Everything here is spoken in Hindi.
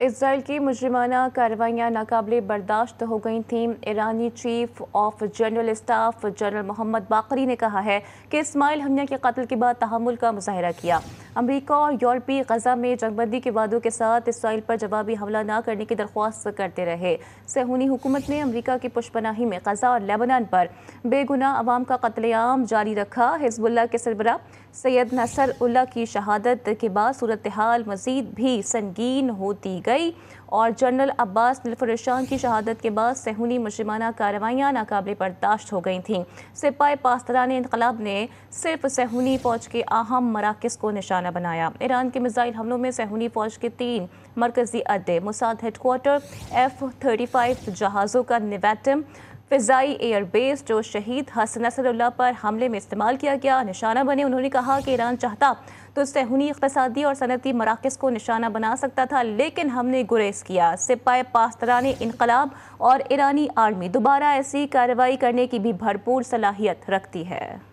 इसराइल की मुजरमाना कार्रवाइयाँ नाकबले बर्दाश्त हो गई थीं ईरानी chief of general staff general Mohammad Bagheri ने कहा है कि इस्माइल हमने के कत्ल के बाद तहमुल का मुजाहरा किया अमरीका और यूरोपी गजा में जंगबंदी के वादों के साथ इसराइल पर जवाबी हमला न करने की दरख्वास्त करते रहे सहूनी हुकूमत ने अमरीका की पुष्पनाही में गजा और लेबनान पर बेगुना आवाम का कत्लेआम जारी रखा हिजबुल्ला के सरबरा सैद नसर उल्ला की शहादत के बाद सूरत हाल मजीद भी संगीन होती गई और जनरल अब्बास दिलफरशान की शहादत के बाद सहूनी मुजरमाना कार्रवाइयाँ नाकबले बर्दाश्त हो गई थीं सिपाही पासदान इनकलाब ने सिर्फ सहूनी फ़ौज के अहम मराकज़ को निशाना बनाया ईरान के मिज़ाइल हमलों में सहूनी फ़ौज के तीन मरकज़ी अड्डे Mossad headquarters F thirty five जहाज़ों का निवैटम फ़िज़ाई एयरबेस जो शहीद हसन नसरुल्ला पर हमले में इस्तेमाल किया गया निशाना बने उन्होंने कहा कि ईरान चाहता तो सहूनी इकतदी और सनती मराकज़ को निशाना बना सकता था लेकिन हमने गुरेज किया सिपाही पास्तरान इनकलाब और ईरानी आर्मी दोबारा ऐसी कार्रवाई करने की भी भरपूर सलाहियत रखती है